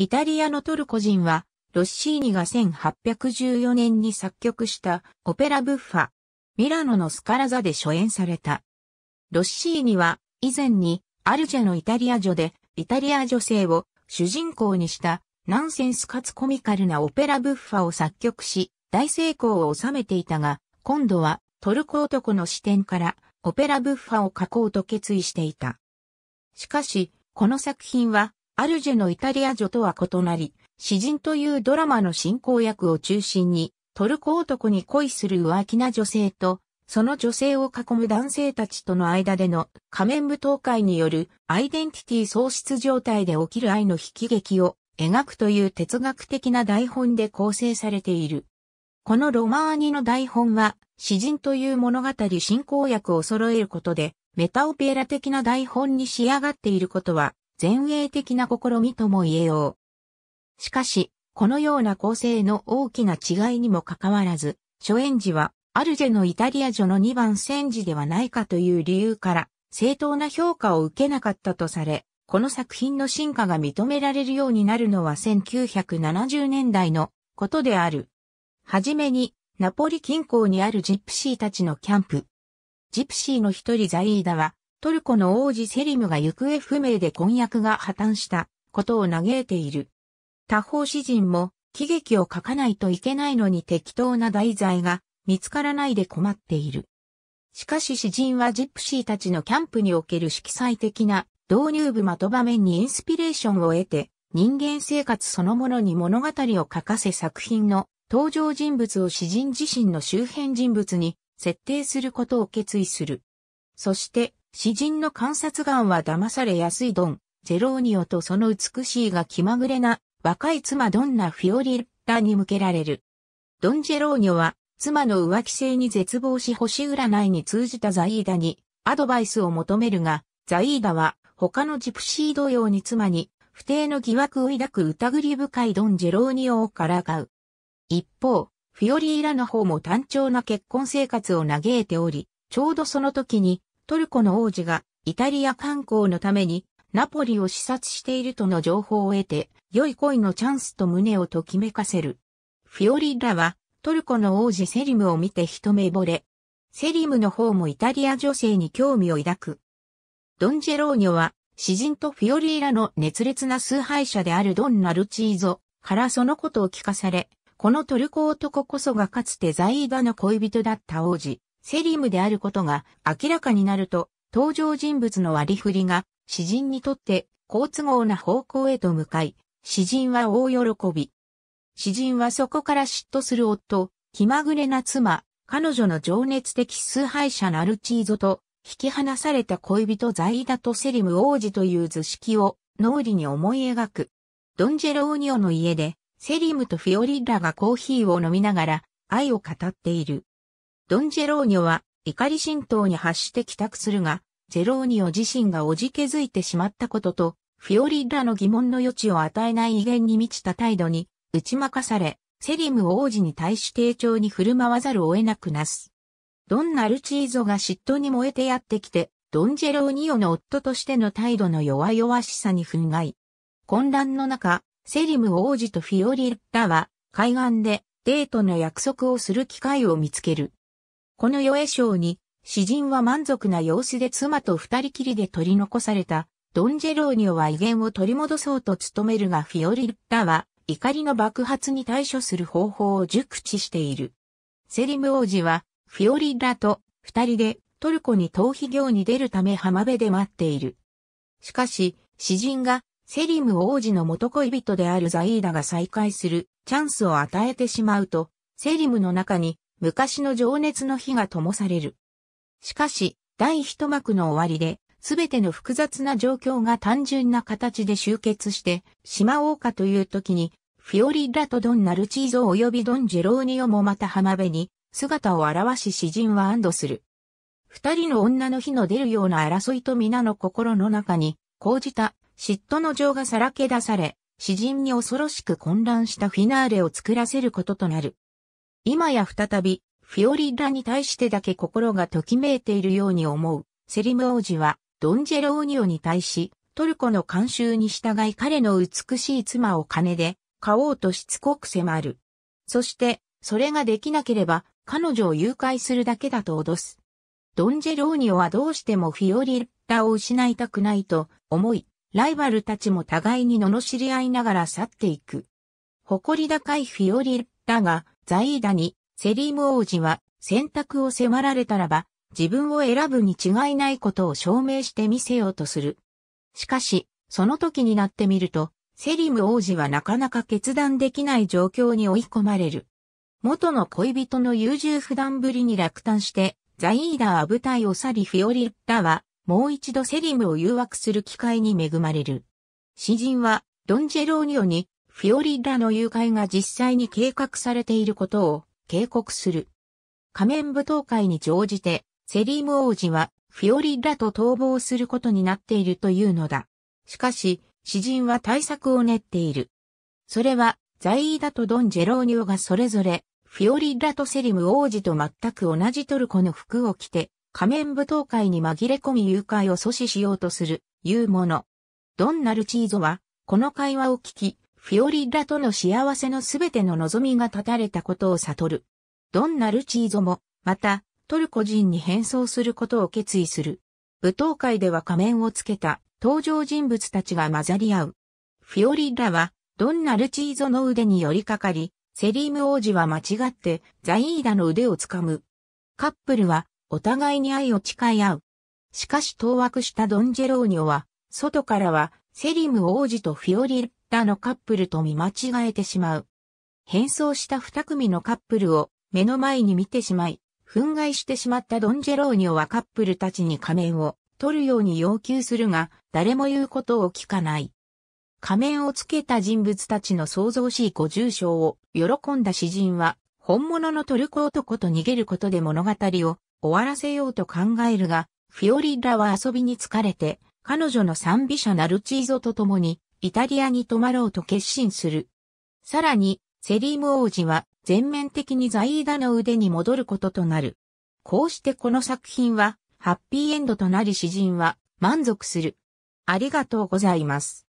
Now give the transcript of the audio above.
イタリアのトルコ人は、ロッシーニが1814年に作曲したオペラブッファ、ミラノのスカラ座で初演された。ロッシーニは以前にアルジェのイタリア女でイタリア女性を主人公にしたナンセンスかつコミカルなオペラブッファを作曲し大成功を収めていたが今度はトルコ男の視点からオペラブッファを書こうと決意していた。しかしこの作品はアルジェのイタリア女とは異なり、詩人というドラマの進行役を中心に、トルコ男に恋する浮気な女性と、その女性を囲む男性たちとの間での仮面舞踏会によるアイデンティティ喪失状態で起きる愛の悲劇を描くという哲学的な台本で構成されている。このロマーニの台本は、詩人という物語進行役を揃えることで、メタオペラ的な台本に仕上がっていることは前衛的な試みとも言えよう。しかし、このような構成の大きな違いにもかかわらず、初演時はアルジェのイタリア女の2番戦時ではないかという理由から、正当な評価を受けなかったとされ、この作品の進化が認められるようになるのは1970年代のことである。はじめに、ナポリ近郊にあるジプシーたちのキャンプ。ジプシーの一人ザイーダは、トルコの王子セリムが行方不明で婚約が破綻したことを嘆いている。他方詩人も喜劇を書かないといけないのに適当な題材が見つからないで困っている。しかし詩人はジプシーたちのキャンプにおける色彩的な導入部まと場面にインスピレーションを得て人間生活そのものに物語を書かせ作品の登場人物を詩人自身の周辺人物に設定することを決意する。そして詩人の観察眼は騙されやすいドン、ジェローニオとその美しいが気まぐれな若い妻ドンナ・フィオリッラに向けられる。ドン・ジェローニョは妻の浮気性に絶望し星占いに通じたザイーダにアドバイスを求めるが、ザイーダは他のジプシー同様に妻に不定の疑惑を抱く疑り深いドン・ジェローニオをからかう。一方、フィオリーラの方も単調な結婚生活を嘆いており、ちょうどその時にトルコの王子がイタリア観光のためにナポリを視察しているとの情報を得て、良い恋のチャンスと胸をときめかせる。フィオリッラはトルコの王子セリムを見て一目惚れ。セリムの方もイタリア女性に興味を抱く。ドンジェローニョは詩人とフィオリーラの熱烈な崇拝者であるドン・ナルチーゾからそのことを聞かされ、このトルコ男こそがかつてザイーダの恋人だった王子、セリムであることが明らかになると、登場人物の割り振りが詩人にとって好都合な方向へと向かい、詩人は大喜び。詩人はそこから嫉妬する夫、気まぐれな妻、彼女の情熱的崇拝者のアルチーゾと、引き離された恋人ザイダとセリム王子という図式を脳裏に思い描く。ドンジェローニオの家で、セリムとフィオリッラがコーヒーを飲みながら愛を語っている。ドン・ジェローニョは怒り浸透に発して帰宅するが、ジェローニョ自身がおじけづいてしまったことと、フィオリッラの疑問の余地を与えない威厳に満ちた態度に打ち負かされ、セリム王子に対し丁重に振る舞わざるを得なくなす。ドン・ナルチーゾが嫉妬に燃えてやってきて、ドン・ジェローニオの夫としての態度の弱々しさに憤慨。混乱の中、セリム王子とフィオリッラは海岸でデートの約束をする機会を見つける。この余栄章に、詩人は満足な様子で妻と二人きりで取り残された、ドンジェローニョは威厳を取り戻そうと努めるがフィオリッタは、怒りの爆発に対処する方法を熟知している。セリム王子は、フィオリッラと二人でトルコに逃避行に出るため浜辺で待っている。しかし、詩人がセリム王子の元恋人であるザイーダが再会するチャンスを与えてしまうと、セリムの中に昔の情熱の火が灯される。しかし、第一幕の終わりで、すべての複雑な状況が単純な形で集結して、しまおうかという時に、フィオリッラとドン・ナルチーゾ及びドン・ジェローニオもまた浜辺に、姿を現し詩人は安堵する。二人の女の火の出るような争いと皆の心の中に、講じた嫉妬の情がさらけ出され、詩人に恐ろしく混乱したフィナーレを作らせることとなる。今や再び、フィオリッラに対してだけ心がときめいているように思う。セリム王子は、ドンジェローニオに対し、トルコの慣習に従い彼の美しい妻を金で買おうとしつこく迫る。そして、それができなければ彼女を誘拐するだけだと脅す。ドンジェローニオはどうしてもフィオリッラを失いたくないと思い、ライバルたちも互いに罵り合いながら去っていく。誇り高いフィオリッラがザイーダに、セリム王子は選択を迫られたらば、自分を選ぶに違いないことを証明してみせようとする。しかし、その時になってみると、セリム王子はなかなか決断できない状況に追い込まれる。元の恋人の優柔不断ぶりに落胆して、ザイーダは舞台を去りフィオリッタは、もう一度セリムを誘惑する機会に恵まれる。詩人は、ドンジェローニオに、フィオリッラの誘拐が実際に計画されていることを警告する。仮面舞踏会に乗じて、セリーム王子はフィオリッラと逃亡することになっているというのだ。しかし、詩人は対策を練っている。それは、ザイーダとドン・ジェローニョがそれぞれ、フィオリッラとセリム王子と全く同じトルコの服を着て、仮面舞踏会に紛れ込み誘拐を阻止しようとする、いうもの。ドン・ナルチーゾは、この会話を聞き、フィオリッラとの幸せのすべての望みが絶たれたことを悟る。ドンナルチーゾも、また、トルコ人に変装することを決意する。舞踏会では仮面をつけた登場人物たちが混ざり合う。フィオリッラは、ドンナルチーゾの腕に寄りかかり、セリーム王子は間違ってザイーダの腕をつかむ。カップルはお互いに愛を誓い合う。しかし当惑したドンジェローニョは、外からはセリム王子とフィオリッ他のカップルと見間違えてしまう。変装した二組のカップルを目の前に見てしまい、憤慨してしまったドンジェローニョはカップルたちに仮面を取るように要求するが、誰も言うことを聞かない。仮面をつけた人物たちの創造しいご住所を喜んだ詩人は、本物のトルコ男と逃げることで物語を終わらせようと考えるが、フィオリッラは遊びに疲れて、彼女の賛美者ナルチーゾと共にイタリアに泊まろうと決心する。さらに、セリーム王子は全面的にザイーダの腕に戻ることとなる。こうしてこの作品は、ハッピーエンドとなり詩人は満足する。ありがとうございます。